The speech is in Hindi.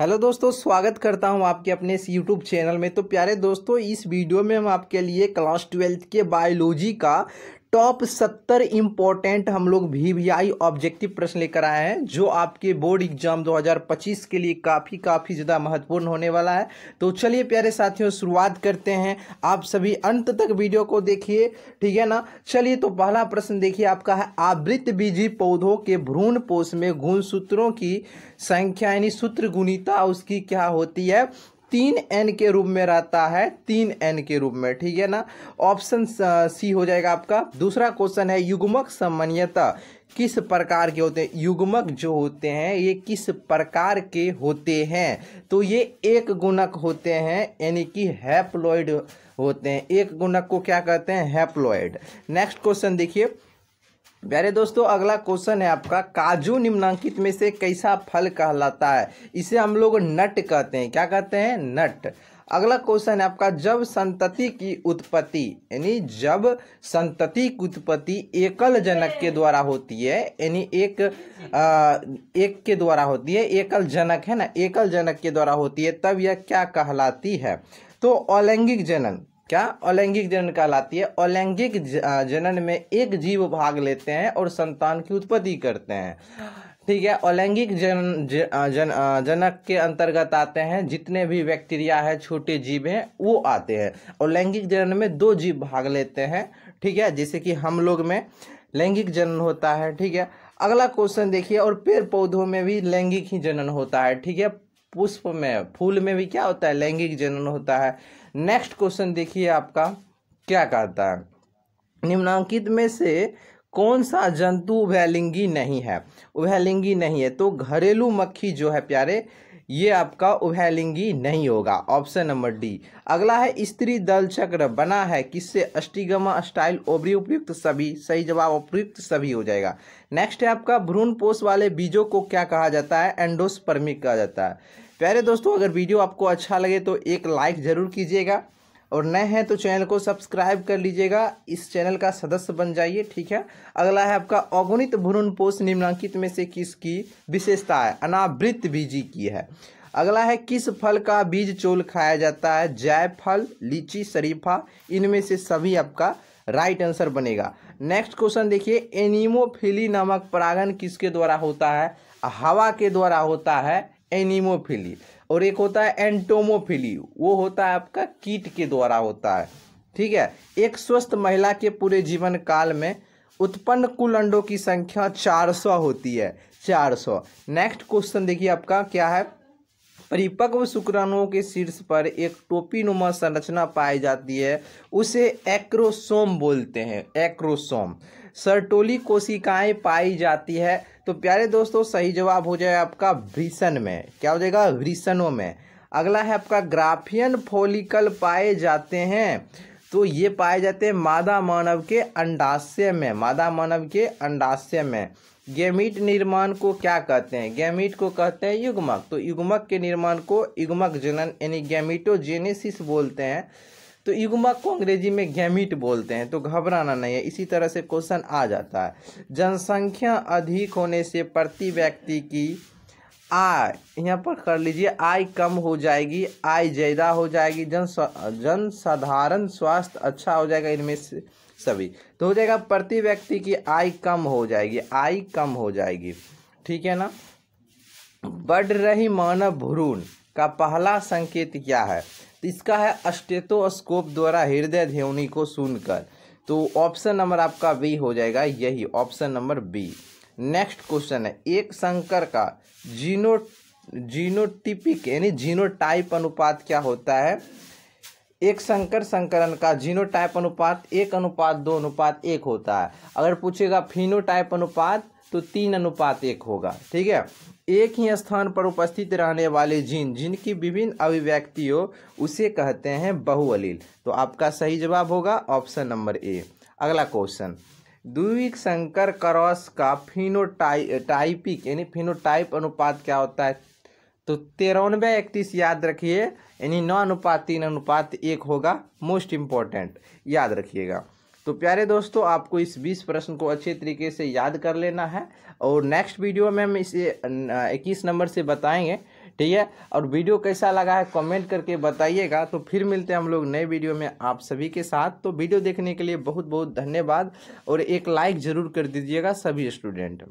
हेलो दोस्तों स्वागत करता हूं आपके अपने इस यूट्यूब चैनल में तो प्यारे दोस्तों इस वीडियो में हम आपके लिए क्लास ट्वेल्थ के बायोलॉजी का टॉप सत्तर इंपॉर्टेंट हम लोग वी वी आई ऑब्जेक्टिव प्रश्न लेकर आए हैं जो आपके बोर्ड एग्जाम 2025 के लिए काफ़ी काफ़ी ज़्यादा महत्वपूर्ण होने वाला है तो चलिए प्यारे साथियों शुरुआत करते हैं आप सभी अंत तक वीडियो को देखिए ठीक है ना चलिए तो पहला प्रश्न देखिए आपका है आवृत बीजी पौधों के भ्रूण पोष में गुणसूत्रों की संख्या यानी सूत्र गुणिता उसकी क्या होती है तीन एन के रूप में रहता है तीन एन के रूप में ठीक है ना ऑप्शन सी हो जाएगा आपका दूसरा क्वेश्चन है युग्मक सामान्यता किस प्रकार के होते हैं युग्मक जो होते हैं ये किस प्रकार के होते हैं तो ये एक गुणक होते हैं यानी कि हैप्लॉयड होते हैं एक गुणक को क्या कहते हैं हैप्लॉइड नेक्स्ट क्वेश्चन देखिए प्यारे दोस्तों अगला क्वेश्चन है आपका काजू निम्नांकित में से कैसा फल कहलाता है इसे हम लोग नट कहते हैं क्या कहते हैं नट अगला क्वेश्चन है आपका जब संतति की उत्पत्ति यानी जब संतति की उत्पत्ति एकल जनक के द्वारा होती है यानी एक आ, एक के द्वारा होती है एकल जनक है ना एकल जनक के द्वारा होती है तब यह क्या कहलाती है तो अलैंगिक जनन क्या अलैंगिक जनन कहलाती है अलैंगिक जनन में एक जीव भाग लेते हैं और संतान की उत्पत्ति करते हैं ठीक है अलैंगिक जन, ज, जन जनक के अंतर्गत आते हैं जितने भी बैक्टीरिया है छोटे जीव हैं वो आते हैं और लैंगिक जनन में दो जीव भाग लेते हैं ठीक है जैसे कि हम लोग में लैंगिक जनन होता है ठीक है अगला क्वेश्चन देखिए और पेड़ पौधों में भी लैंगिक ही जनन होता है ठीक है पुष्प में फूल में भी क्या होता है लैंगिक जनन होता है नेक्स्ट क्वेश्चन देखिए आपका क्या कहता है निम्नांकित में से कौन सा जंतु उभयलिंगी नहीं है उभयलिंगी नहीं है तो घरेलू मक्खी जो है प्यारे ये आपका उभयलिंगी नहीं होगा ऑप्शन नंबर डी अगला है स्त्री दल चक्र बना है किससे अष्टिगमा स्टाइल ओबरी उपयुक्त सभी सही जवाब उपयुक्त सभी हो जाएगा नेक्स्ट है आपका भ्रूण पोष वाले बीजों को क्या कहा जाता है एंडोस्पर्मिक कहा जाता है प्यारे दोस्तों अगर वीडियो आपको अच्छा लगे तो एक लाइक ज़रूर कीजिएगा और नए हैं तो चैनल को सब्सक्राइब कर लीजिएगा इस चैनल का सदस्य बन जाइए ठीक है अगला है आपका अगुणित भ्रूण पोष निम्नांकित में से किसकी विशेषता है अनावृत बीजी की है अगला है किस फल का बीज चोल खाया जाता है जायफल लीची शरीफा इनमें से सभी आपका राइट आंसर बनेगा नेक्स्ट क्वेश्चन देखिए एनिमोफिली नामक परागण किसके द्वारा होता है हवा के द्वारा होता है एनिमोफिली और एक होता है एंटोमोफिली वो होता है आपका कीट के द्वारा होता है ठीक है एक स्वस्थ महिला के पूरे जीवन काल में उत्पन्न कुल अंडों की संख्या 400 होती है 400 नेक्स्ट क्वेश्चन देखिए आपका क्या है परिपक्व शुक्राणुओं के शीर्ष पर एक टोपीनुमा संरचना पाई जाती है उसे एक्रोसोम बोलते हैं एक्रोसोम सरटोली कोशिकाएं पाई जाती है तो प्यारे दोस्तों सही जवाब हो जाए आपका वृषण में क्या हो जाएगा वृषणों में अगला है आपका ग्राफियन फोलिकल पाए जाते हैं तो ये पाए जाते हैं मादा मानव के अंडाशय में मादा मानव के अंडाशय में गेमिट निर्माण को क्या कहते हैं गेमिट को कहते हैं युग्मक तो युग्मक के निर्माण को युग्मक जनन यानी गेमिटोजेनेसिस बोलते हैं तो युगमा को अंग्रेजी में गैमिट बोलते हैं तो घबराना नहीं है इसी तरह से क्वेश्चन आ जाता है जनसंख्या अधिक होने से प्रति व्यक्ति की आय यहाँ पर कर लीजिए आय कम हो जाएगी आय ज़्यादा हो जाएगी जन जन साधारण स्वास्थ्य अच्छा हो जाएगा इनमें से सभी तो हो जाएगा प्रति व्यक्ति की आय कम हो जाएगी आय कम हो जाएगी ठीक है ना बढ़ रही मानव भ्रूण का पहला संकेत क्या है तो इसका है अस्टेटोस्कोप द्वारा हृदय ध्वनि को सुनकर तो ऑप्शन नंबर आपका बी हो जाएगा यही option number B next question है एक संकर का जीनो जीनोटिपिक यानी जीनोटाइप अनुपात क्या होता है एक संकर संकरण का जीनोटाइप अनुपात एक अनुपात दो अनुपात एक होता है अगर पूछेगा फिनोटाइप अनुपात तो तीन अनुपात एक होगा ठीक है एक ही स्थान पर उपस्थित रहने वाले जीन जिनकी विभिन्न अभिव्यक्तियों उसे कहते हैं बहुअलील तो आपका सही जवाब होगा ऑप्शन नंबर ए अगला क्वेश्चन द्विविक संकर क्रॉस का फिनोटाइपिक यानी फिनोटाइप अनुपात क्या होता है तो तिरानवे इकतीस याद रखिए यानी नौ अनुपात तीन अनुपात एक होगा मोस्ट इम्पॉर्टेंट याद रखिएगा तो प्यारे दोस्तों आपको इस बीस प्रश्न को अच्छे तरीके से याद कर लेना है और नेक्स्ट वीडियो में हम इसे इक्कीस नंबर से बताएंगे ठीक है और वीडियो कैसा लगा है कमेंट करके बताइएगा तो फिर मिलते हैं हम लोग नए वीडियो में आप सभी के साथ तो वीडियो देखने के लिए बहुत बहुत धन्यवाद और एक लाइक ज़रूर कर दीजिएगा सभी स्टूडेंट